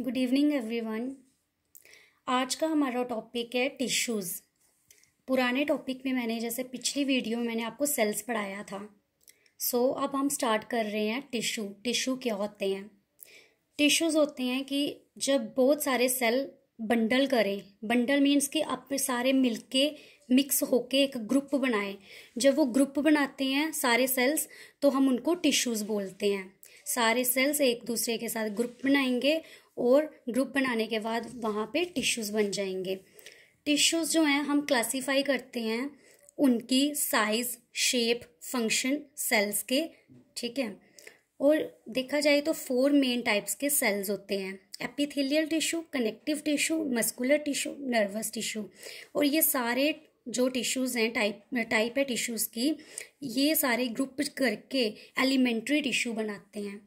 good evening everyone आज का हमारा टॉपिक है टिश्यूज़ पुराने टॉपिक में मैंने जैसे पिछली वीडियो में मैंने आपको सेल्स पढ़ाया था सो so, अब हम स्टार्ट कर रहे हैं टिश्यू टिश्यू क्या होते हैं टिश्यूज़ होते हैं कि जब बहुत सारे सेल बंडल करें बंडल मीन्स कि आप सारे मिलके मिक्स होके एक ग्रुप बनाए जब वो ग्रुप बनाते हैं सारे सेल्स तो हम उनको टिश्यूज़ बोलते हैं सारे सेल्स एक दूसरे के साथ ग्रुप बनाएंगे और ग्रुप बनाने के बाद वहाँ पे टिश्यूज़ बन जाएंगे टिश्यूज़ जो हैं हम क्लासीफाई करते हैं उनकी साइज़ शेप फंक्शन सेल्स के ठीक है और देखा जाए तो फोर मेन टाइप्स के सेल्स होते हैं epithelial tissue connective tissue muscular tissue nervous tissue और ये सारे जो टिश्यूज़ हैं टाइप टाइप है टिश्यूज़ की ये सारे ग्रुप करके एलिमेंट्री टिश्यू बनाते हैं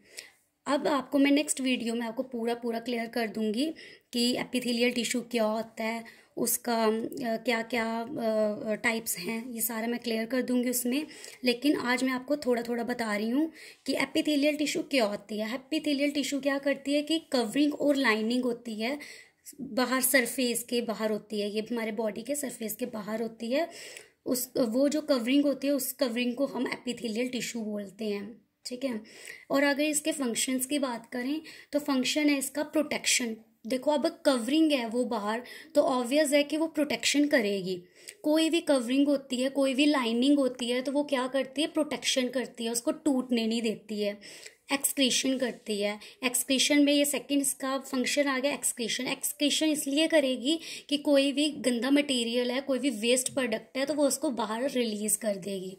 अब आपको मैं नेक्स्ट वीडियो में आपको पूरा पूरा क्लियर कर दूंगी कि एपिथेलियल टिश्यू क्या होता है उसका क्या क्या टाइप्स हैं ये सारा मैं क्लियर कर दूंगी उसमें लेकिन आज मैं आपको थोड़ा थोड़ा बता रही हूँ कि एपिथेलियल टिश्यू क्या होती है एपिथेलियल टिश्यू क्या करती है कि कवरिंग और लाइनिंग होती है बाहर सरफेस के बाहर होती है ये हमारे बॉडी के सरफेस के बाहर होती है उस वो जो कवरिंग होती है उस कवरिंग को हम एपिथेलियल टिश्यू बोलते हैं ठीक है और अगर इसके फंक्शंस की बात करें तो फंक्शन है इसका प्रोटेक्शन देखो अब कवरिंग है वो बाहर तो ऑब्वियस है कि वो प्रोटेक्शन करेगी कोई भी कवरिंग होती है कोई भी लाइनिंग होती है तो वो क्या करती है प्रोटेक्शन करती है उसको टूटने नहीं देती है एक्सक्रीशन करती है एक्सक्रीशन में ये सेकंड इसका फंक्शन आ गया एक्सक्रीशन एक्सक्रीशन इसलिए करेगी कि कोई भी गंदा मटेरियल है कोई भी वेस्ट प्रोडक्ट है तो वो उसको बाहर रिलीज़ कर देगी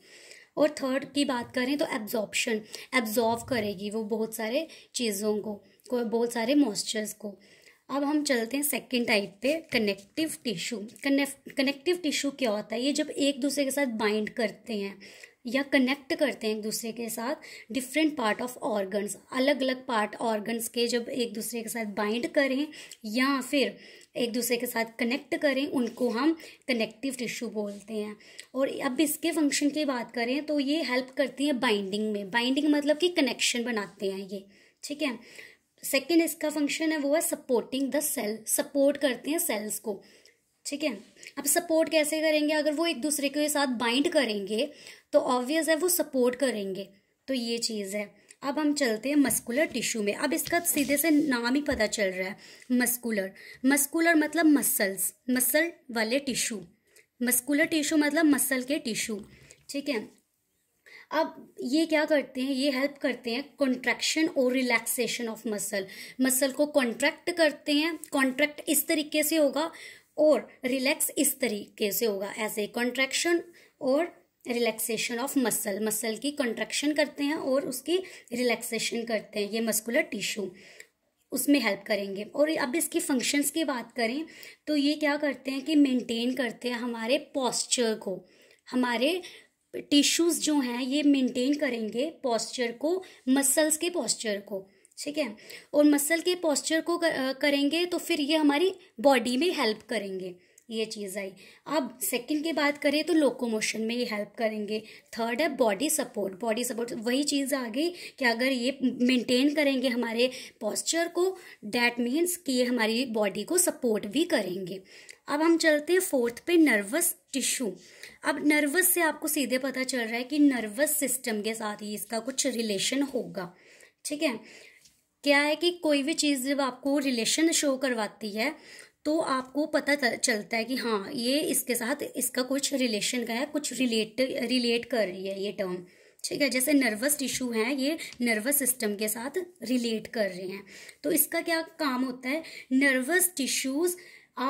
और थर्ड की बात करें तो एब्जॉर्प्शन एब्जॉर्व करेगी वो बहुत सारे चीज़ों को बहुत सारे मॉइस्चर्स को अब हम चलते हैं सेकेंड टाइप पे कनेक्टिव टिश्यू कनेक्टिव टिश्यू क्या होता है ये जब एक दूसरे के साथ बाइंड करते हैं या कनेक्ट करते हैं एक दूसरे के साथ डिफरेंट पार्ट ऑफ ऑर्गन्स अलग अलग पार्ट ऑर्गन्स के जब एक दूसरे के साथ बाइंड करें या फिर एक दूसरे के साथ कनेक्ट करें उनको हम कनेक्टिव टिश्यू बोलते हैं और अब इसके फंक्शन की बात करें तो ये हेल्प करती है बाइंडिंग में बाइंडिंग मतलब कि कनेक्शन बनाते हैं ये ठीक है सेकेंड इसका फंक्शन है वो है सपोर्टिंग द सेल सपोर्ट करते हैं सेल्स को ठीक है अब सपोर्ट कैसे करेंगे अगर वो एक दूसरे के साथ बाइंड करेंगे तो ऑब्वियस है वो सपोर्ट करेंगे तो ये चीज़ है अब हम चलते हैं मस्कुलर टिश्यू में अब इसका सीधे से नाम ही पता चल रहा है मस्कुलर मस्कुलर मतलब मसल्स मसल वाले टिश्यू मस्कुलर टिश्यू मतलब मसल के टिश्यू ठीक है अब ये क्या करते हैं ये हेल्प करते हैं कॉन्ट्रैक्शन और रिलैक्सेशन ऑफ मसल मसल को कॉन्ट्रैक्ट करते हैं कॉन्ट्रैक्ट इस तरीके से होगा और रिलैक्स इस तरीके से होगा ऐसे कॉन्ट्रैक्शन और रिलैक्सेशन ऑफ मसल मसल की कंट्रैक्शन करते हैं और उसकी रिलैक्सेशन करते हैं ये मस्कुलर टिश्यू उसमें हेल्प करेंगे और अब इसकी फंक्शंस की बात करें तो ये क्या करते हैं कि मेंटेन करते हैं हमारे पॉस्चर को हमारे टिश्यूज़ जो हैं ये मेंटेन करेंगे पॉस्चर को मसल्स के पॉस्चर को ठीक है और मसल के पॉस्चर को करेंगे तो फिर ये हमारी बॉडी में हेल्प करेंगे ये चीज़ आई अब सेकंड की बात करें तो लोकोमोशन में ये हेल्प करेंगे थर्ड है बॉडी सपोर्ट बॉडी सपोर्ट वही चीज़ आ गई कि अगर ये मेंटेन करेंगे हमारे पॉस्चर को डैट मीन्स कि ये हमारी बॉडी को सपोर्ट भी करेंगे अब हम चलते हैं फोर्थ पे नर्वस टिश्यू अब नर्वस से आपको सीधे पता चल रहा है कि नर्वस सिस्टम के साथ ही इसका कुछ रिलेशन होगा ठीक है क्या है कि कोई भी चीज़ जब आपको रिलेशन शो करवाती है तो आपको पता चलता है कि हाँ ये इसके साथ इसका कुछ रिलेशन का है कुछ रिलेट रिलेट कर रही है ये टर्म ठीक है जैसे नर्वस टिश्यू हैं ये नर्वस सिस्टम के साथ रिलेट कर रहे हैं तो इसका क्या काम होता है nervous tissues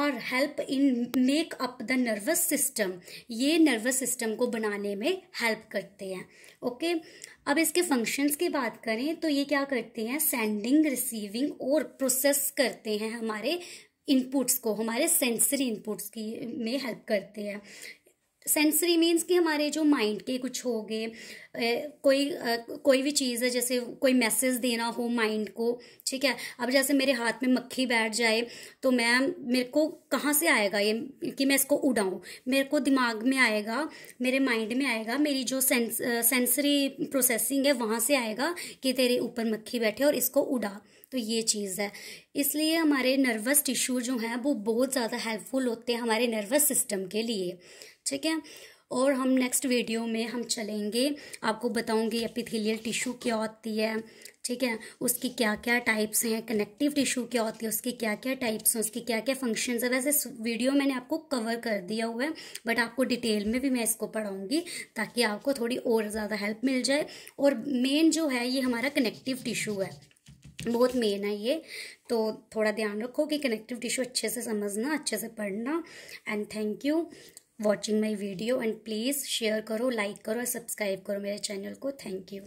are help in make up the nervous system ये नर्वस सिस्टम को बनाने में हेल्प करते हैं ओके अब इसके फंक्शंस की बात करें तो ये क्या करते हैं सेंडिंग रिसीविंग और प्रोसेस करते हैं हमारे इनपुट्स को हमारे सेंसरी इनपुट्स की में हेल्प करते हैं सेंसरी मीन्स कि हमारे जो माइंड के कुछ हो गए कोई आ, कोई भी चीज़ है जैसे कोई मैसेज देना हो माइंड को ठीक है अब जैसे मेरे हाथ में मक्खी बैठ जाए तो मैं मेरे को कहाँ से आएगा ये कि मैं इसको उड़ाऊँ मेरे को दिमाग में आएगा मेरे माइंड में आएगा मेरी जो सेंस सेंसरी प्रोसेसिंग है वहाँ से आएगा कि तेरे ऊपर मक्खी बैठे और इसको उड़ा तो ये चीज़ है इसलिए हमारे नर्वस टिश्यू जो हैं वो बहुत ज़्यादा हेल्पफुल होते हैं हमारे नर्वस सिस्टम के लिए ठीक है और हम नेक्स्ट वीडियो में हम चलेंगे आपको बताऊंगी एपिथेलियल टिश्यू क्या होती है ठीक है उसकी क्या क्या टाइप्स हैं कनेक्टिव टिश्यू क्या होती है उसकी क्या क्या टाइप्स हैं उसकी क्या क्या फंक्शंस है वैसे वीडियो मैंने आपको कवर कर दिया हुआ है बट आपको डिटेल में भी मैं इसको पढ़ाऊंगी ताकि आपको थोड़ी और ज़्यादा हेल्प मिल जाए और मेन जो है ये हमारा कनेक्टिव टिश्यू है बहुत मेन है ये तो थोड़ा ध्यान रखो कि कनेक्टिव टिश्यू अच्छे से समझना अच्छे से पढ़ना and thank you watching my video and please share करो लाइक करो और सब्सक्राइब करो मेरे चैनल को थैंक यू